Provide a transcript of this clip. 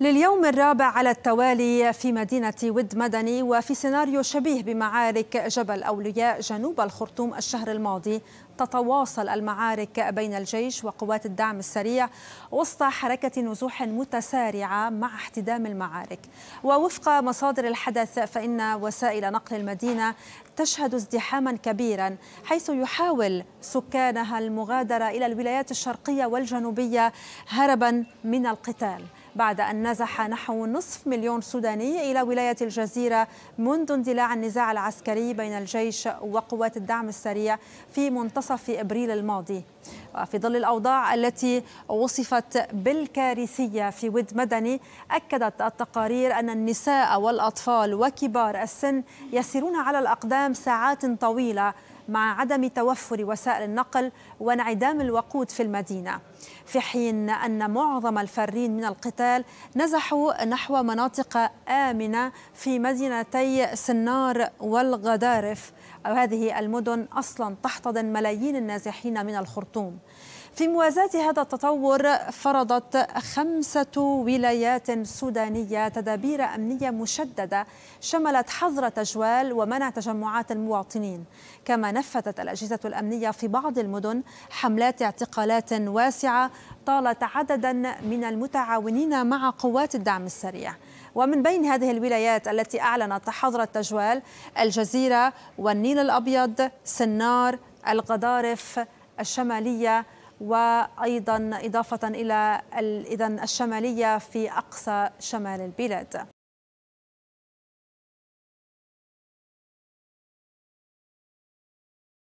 لليوم الرابع على التوالي في مدينة ود مدني وفي سيناريو شبيه بمعارك جبل أولياء جنوب الخرطوم الشهر الماضي تتواصل المعارك بين الجيش وقوات الدعم السريع وسط حركة نزوح متسارعة مع احتدام المعارك ووفق مصادر الحدث فإن وسائل نقل المدينة تشهد ازدحاما كبيرا حيث يحاول سكانها المغادرة إلى الولايات الشرقية والجنوبية هربا من القتال بعد أن نزح نحو نصف مليون سوداني إلى ولاية الجزيرة منذ اندلاع النزاع العسكري بين الجيش وقوات الدعم السريع في منتصف إبريل الماضي وفي ظل الأوضاع التي وصفت بالكارثية في ود مدني أكدت التقارير أن النساء والأطفال وكبار السن يسيرون على الأقدام ساعات طويلة مع عدم توفر وسائل النقل وانعدام الوقود في المدينة في حين أن معظم الفارين من القتال نزحوا نحو مناطق آمنة في مدينتي سنار والغدارف وهذه المدن أصلا تحتضن ملايين النازحين من الخرطوم في موازاة هذا التطور فرضت خمسة ولايات سودانية تدابير أمنية مشددة شملت حظر تجوال ومنع تجمعات المواطنين كما نفذت الأجهزة الأمنية في بعض المدن حملات اعتقالات واسعة طالت عددا من المتعاونين مع قوات الدعم السريع ومن بين هذه الولايات التي أعلنت حظر التجوال الجزيرة والنيل الأبيض سنار الغضارف الشمالية وأيضا إضافة إلى الاذن الشمالية في أقصى شمال البلاد